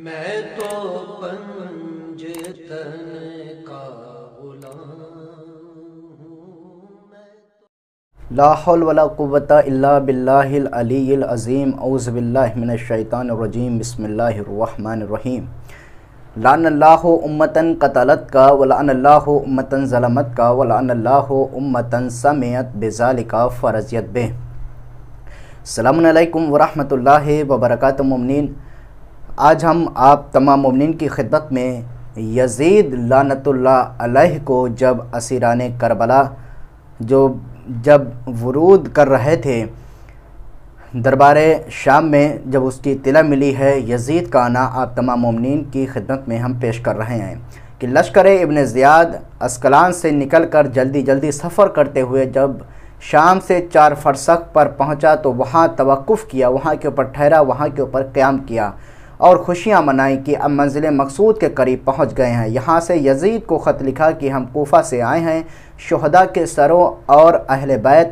मैं तो पंजतन का गुलाम मैं तो लाहुल वला कुव्वता इल्ला بالله العلی العظیم اعوذ بالله मिन शैतान अरजीम بسم الله الرحمن الرحیم لان الله উমতান কত Alat কা ওলান আল্লাহ উমতান যলামত কা ওলান আল্লাহ উমতান সামিআত বিযালিকা ফরযিয়াত বে আসসালামু আলাইকুম ওয়া রাহমাতুল্লাহি ওয়া বারাকাতু মুমিনিন आज हम आप तमाम ममिन की खिदमत में यजीद लानतुल्ला अलैह को जब असीरान करबला जो जब वरूद कर रहे थे दरबार शाम में जब उसकी तिला मिली है यजीद का आना आप तमाम ममिन की खिदमत में हम पेश कर रहे हैं कि लश्कर इबन ज़ियाद अस्कलान से निकल कर जल्दी जल्दी सफ़र करते हुए जब शाम से चार फरसक पर पहुंचा तो वहाँ तवक़ किया वहाँ के ऊपर ठहरा वहाँ के ऊपर क़्याम किया और खुशियाँ मनाई कि अब मंजिल मकसूद के करीब पहुँच गए हैं यहाँ से यजीद को ख़त लिखा कि हम कोफा से आए हैं शहदा के सरों और अहल बैत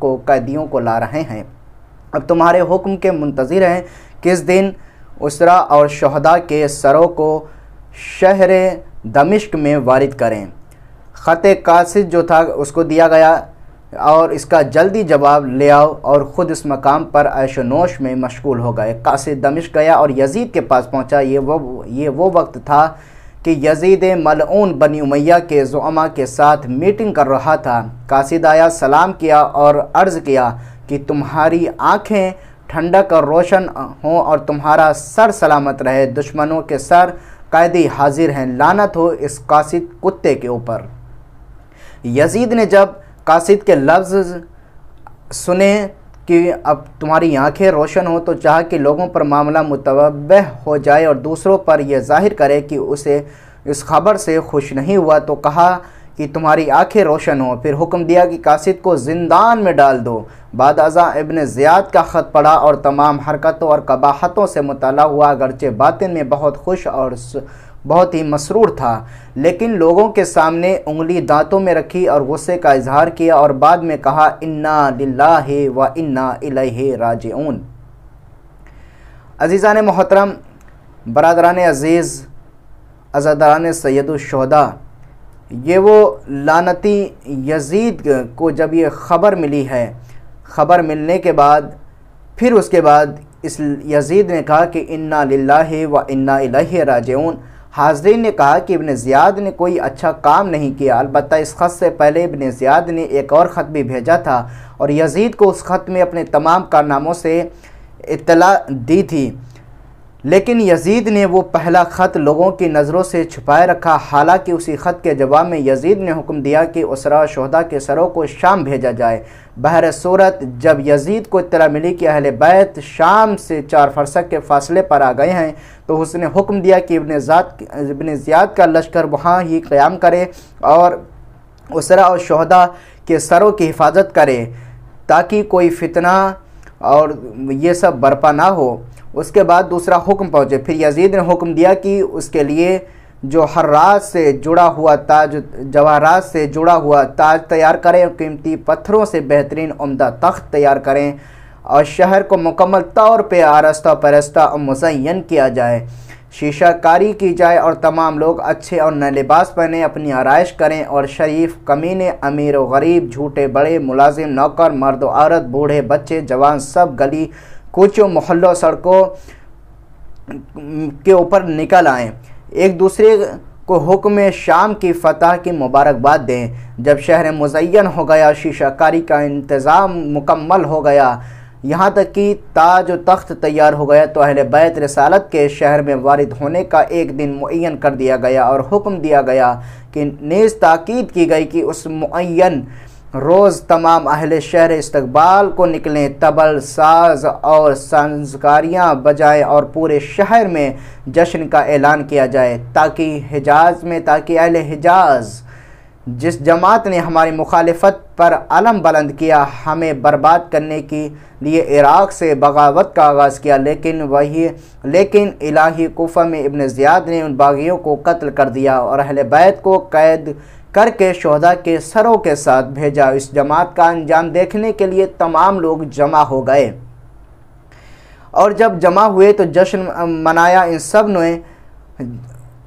को कैदियों को ला रहे हैं अब तुम्हारे हुक्म के मंतजर हैं किस दिन उसरा और शहदा के सरों को शहर दमिश्क में वारद करें ख़त कासिद जो था उसको दिया गया और इसका जल्दी जवाब ले आओ और ख़ुद इस मकाम पर ऐशनोश में मशगूल हो गए कासिद दमिश गया और यजीद के पास पहुंचा ये वो ये वो वक्त था कि यजीद मलऊन बनी उमैया के जुमा के साथ मीटिंग कर रहा था कासिद आया सलाम किया और अर्ज़ किया कि तुम्हारी आँखें ठंडक और रोशन हों और तुम्हारा सर सलामत रहे दुश्मनों के सर कैदी हाजिर हैं लानत हो इस कासिद कुत्ते के ऊपर यजीद ने जब कासिद के लफ्ज़ सुने कि अब तुम्हारी आंखें रोशन हो तो चाह कि लोगों पर मामला मुतव हो जाए और दूसरों पर यह जाहिर करे कि उसे इस खबर से खुश नहीं हुआ तो कहा कि तुम्हारी आंखें रोशन हों फिर हुक्म दिया कि कासिद को जिंदान में डाल दो बाद अजा इबन ज़ियाद का ख़त पढ़ा और तमाम हरकतों और कबाहतों से मुतला हुआ अगरचे बातिन में बहुत खुश और बहुत ही मसरूर था लेकिन लोगों के सामने उंगली दांतों में रखी और गुस्से का इजहार किया और बाद में कहा इन्ना लाही व इन्ना अलह राज अजीज़ान मोहतरम बरदरान अज़ीज़ अज़ादारान सैदुलशहदा ये वो लानती यजीद को जब ये ख़बर मिली है ख़बर मिलने के बाद फिर उसके बाद इस यजीद ने कहा कि इन्ना ला व इन्ना अलह राज हाजरीन ने कहा कि इबन ज़ियाद ने कोई अच्छा काम नहीं किया अलबत् इस ख़त से पहले इबन ज़ियाद ने एक और ख़त भी भेजा था और यजीद को उस ख़त में अपने तमाम कारनामों से इतला दी थी लेकिन यजीद ने वो पहला ख़त लोगों की नज़रों से छुपाए रखा हालांकि उसी ख़त के जवाब में यजीद ने हुक्म दिया कि उसरा शहदा के सरों को शाम भेजा जाए बहर सूरत जब यजीद को इतला मिली कि अहल बैत शाम से चार फरसक के फासले पर आ गए हैं तो उसने हुक्म दिया कि इबन ज़ात इबन ज़ियाद का लश्कर वहाँ ही क़्याम करे और उसरा और शहदा के सरों की हिफाजत करे ताकि कोई फितना और ये सब बर्पा ना हो उसके बाद दूसरा हुक्म पहुँचे फिर यजीद ने हुक्म दिया कि उसके लिए जो रात से जुड़ा हुआ ताज जवाहरात से जुड़ा हुआ ताज तैयार करें कीमती पत्थरों से बेहतरीन उमदा तख्त तैयार करें और शहर को मुकम्मल तौर पर आरस्ता परस्ता और मुजैन किया जाए शीशाकारी की जाए और तमाम लोग अच्छे और नए लिबास पहने अपनी आरइश करें और शरीफ कमीने अमीर व गरीब झूठे बड़े मुलाजिम नौकर मर्द औरत बूढ़े बच्चे जवान सब गली कुछ मोहल्लों सड़कों के ऊपर निकल आएँ एक दूसरे को हुक्म शाम की फतह की मुबारकबाद दें जब शहर मुजैन हो गया शीशाकारी का इंतज़ाम मुकम्मल हो गया यहाँ तक कि ताज तख्त तैयार हो गया तो अहले बैत रसालत के शहर में वारद होने का एक दिन मुन कर दिया गया और हुक्म दिया गया कि नेज़ ताक़द की गई कि उस मुन रोज़ तमाम अहल शहर इस्तबाल को निकलें तबल साज और संस्कारियाँ बजाएँ और पूरे शहर में जश्न का ऐलान किया जाए ताकि हिजाज में ताकि अहल हिजाज़ जिस जमात ने हमारी मुखालफत पर अलम बुलंद किया हमें बर्बाद करने के लिए इराक़ से बगावत का आगाज़ किया लेकिन वही लेकिन इलाही कोफ़ा में इबन ज़ियाद ने उन बागियों को कत्ल कर दिया और अहल बैत को कैद करके शहदा के सरों के साथ भेजा इस जमात का अंजाम देखने के लिए तमाम लोग जमा हो गए और जब जमा हुए तो जश्न मनाया इन सब ने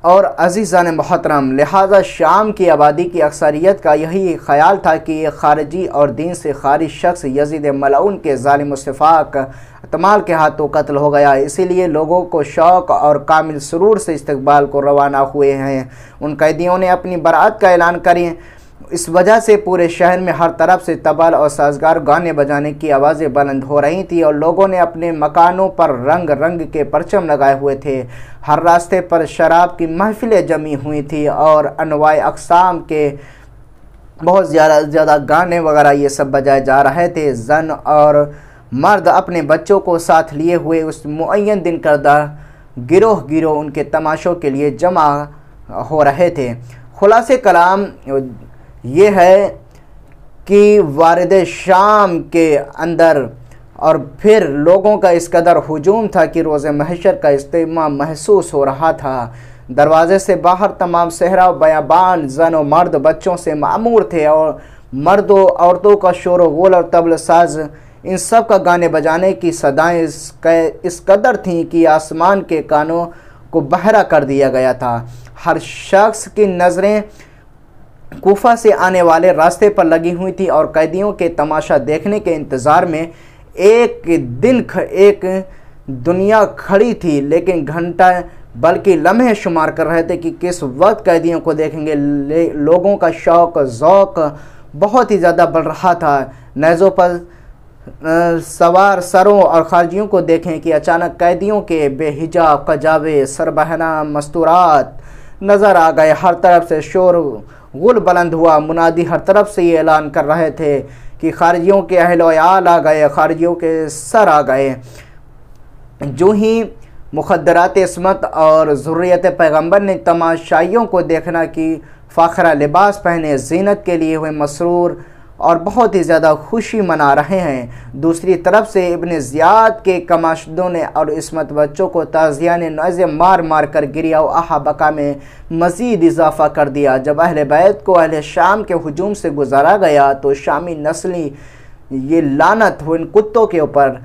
और अजीज़ान मोहतरम लिहाजा शाम की आबादी की अक्सरियत का यही ख्याल था कि ये खारजी और दीन से खारिज शख्स यजीद मलाउन के ालिम शफाक तमाल के हाथों कत्ल हो गया इसीलिए लोगों को शौक़ और कामिल सुरूर से इस्तबाल को रवाना हुए हैं उन कैदियों ने अपनी बरात का ऐलान करें इस वजह से पूरे शहर में हर तरफ से तबल और साजगार गाने बजाने की आवाज़ें बुलंद हो रही थी और लोगों ने अपने मकानों पर रंग रंग के परचम लगाए हुए थे हर रास्ते पर शराब की महफिलें जमी हुई थी और अनवाए अकसाम के बहुत ज़्यादा ज़्यादा गाने वगैरह ये सब बजाए जा रहे थे जन और मर्द अपने बच्चों को साथ लिए हुए उस मुन दिन करदा गिरोह गिरोह उनके तमाशों के लिए जमा हो रहे थे खुलासे कलाम ये है कि वारद शाम के अंदर और फिर लोगों का इस कदर हजूम था कि रोज़ महशर का इज्तम महसूस हो रहा था दरवाज़े से बाहर तमाम सहरा बयाबान जन व मर्द बच्चों से मामूर थे और मर्दों औरतों का शोर गोल और तबल साज इन सब का गाने बजाने की सदाएं इस, इस कदर थीं कि आसमान के कानों को बहरा कर दिया गया था हर शख्स की नज़रें कोफा से आने वाले रास्ते पर लगी हुई थी और कैदियों के तमाशा देखने के इंतज़ार में एक दिन ख, एक दुनिया खड़ी थी लेकिन घंटा बल्कि लम्हे शुमार कर रहे थे कि किस वक्त कैदियों को देखेंगे लोगों का शौक ज़ौक बहुत ही ज़्यादा बढ़ रहा था नैज़ों पर सवार सरों और खारजियों को देखें कि अचानक कैदियों के बेहिजाब कजावे सरबहना मस्तूरात नज़र आ गए हर तरफ से शोर गुल बुलंद हुआ मुनादी हर तरफ से ये ऐलान कर रहे थे कि खारजियों के अहल आल आ गए खारजियों के सर आ गए जो ही मुखदरात इसमत और ज़रूरीत पैगंबर ने तमाशाइयों को देखना कि फ़ाखरा लिबास पहने जीनत के लिए हुए मसरूर और बहुत ही ज़्यादा खुशी मना रहे हैं दूसरी तरफ से इबन ज़ियाद के कमाशदों ने और इसमत बच्चों को ताज़िया ने नज़ मार मार कर गिरिया अहाबका में मज़ीद इजाफा कर दिया जब अहल बैत को अहल शाम के हजूम से गुजारा गया तो शामी नस्ली ये लानत हो इन कुत्तों के ऊपर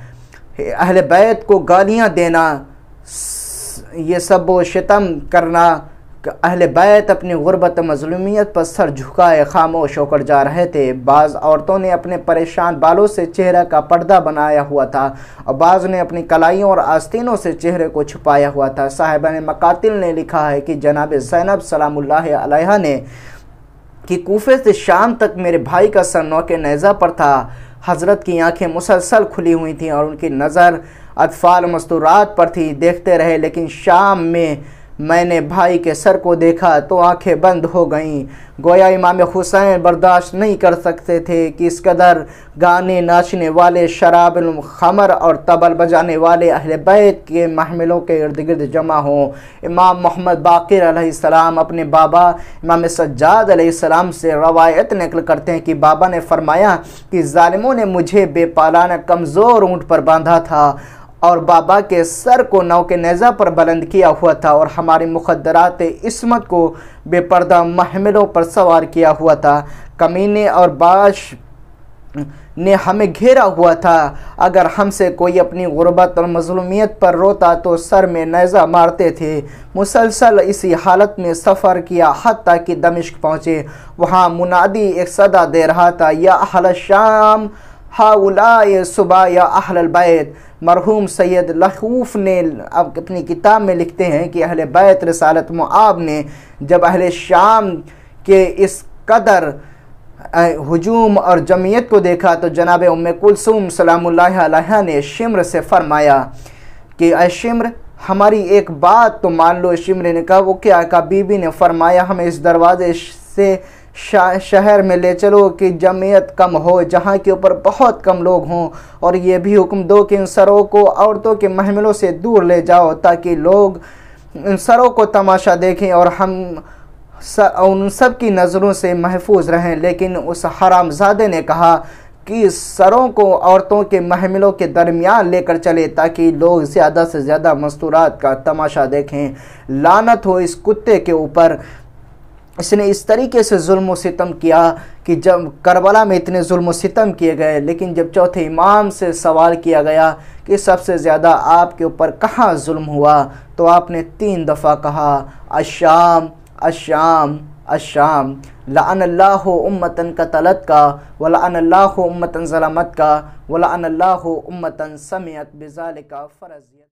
अहल बैत को गालियाँ देना ये सब शितम करना अहल बैत अपनी गुरबत मजलूमियत पर सर झुकाए खामोश होकर जा रहे थे बाज़ औरतों ने अपने परेशान बालों से चेहरा का पर्दा बनाया हुआ था और बाज़ ने अपनी कलाइयों और आस्तीनों से चेहरे को छुपाया हुआ था साहिबा मकातिल ने लिखा है कि जनाब जैनब सलाम्ला ने कि कोफे से शाम तक मेरे भाई का सर नौ के नज़ा पर था हज़रत की आँखें मुसलसल खुली हुई थी और उनकी नज़र अतफाल मस्तूरात पर थी देखते रहे लेकिन शाम में मैंने भाई के सर को देखा तो आंखें बंद हो गईं गोया इमाम हुसैन बर्दाश्त नहीं कर सकते थे कि इस कदर गाने नाचने वाले शराब खमर और तबल बजाने वाले अहल बैत के महमिलों के इर्द गिर्द जमा हों इमाम मोहम्मद बाकर सलाम अपने बाबा इमाम सज्जाद सलाम से रवायत नकल करते हैं कि बाबा ने फरमाया कि ालिमों ने मुझे बेपालाना कमज़ोर ऊँट पर बांधा था और बाबा के सर को नौ के नज़ा पर बुलंद किया हुआ था और हमारी मुखदरात इसमत को बेपर्दा महमिलों पर सवार किया हुआ था कमीने और बाश ने हमें घेरा हुआ था अगर हमसे कोई अपनी गुरबत और मजलूमियत पर रोता तो सर में नज़ा मारते थे मुसलसल इसी हालत में सफ़र किया हती कि दमिश्क पहुँचे वहाँ मुनादी एक सदा दे रहा था या हल शाम हाउलाए सुबा या अहल बैत मरहूम सैयद लखूफ ने अपनी किताब में लिखते हैं कि अहल बैत रसालत मुआब ने जब अहल शाम के इस कदर हजूम और जमीयत को देखा तो जनाब उम कुलसूम सलाम ने शिमर से फरमाया कि अ शिमर हमारी एक बात तो मान लो शिमर ने कहा वो क्या कहा बीबी ने फरमाया हमें इस दरवाज़े से शहर में ले चलो कि जमीयत कम हो जहाँ के ऊपर बहुत कम लोग हों और ये भी हुक्म दो कि इन सरों को औरतों के महमलों से दूर ले जाओ ताकि लोग इन सरों को तमाशा देखें और हम उन सब की नज़रों से महफूज रहें लेकिन उस हरामजादे ने कहा कि सरों को औरतों के महमलों के दरमियान लेकर चले ताकि लोग ज़्यादा से ज़्यादा मस्तूरात का तमाशा देखें लानत हो इस कुत्ते के ऊपर इसने इस तरीके से जुल्म सितम किया कि जब करबला में इतने जुल्म सितम किए गए लेकिन जब चौथे इमाम से सवाल किया गया कि सबसे ज़्यादा आपके ऊपर कहाँ जुल्म हुआ तो आपने तीन दफ़ा कहा अशाम अशाम अशाम लानल्लाह उम्मतन कतलत का वलानल्लाह उम्मतन ज़लमत का वलानल्लाह उम्मतन समियत बिजाल का फ़र्ज़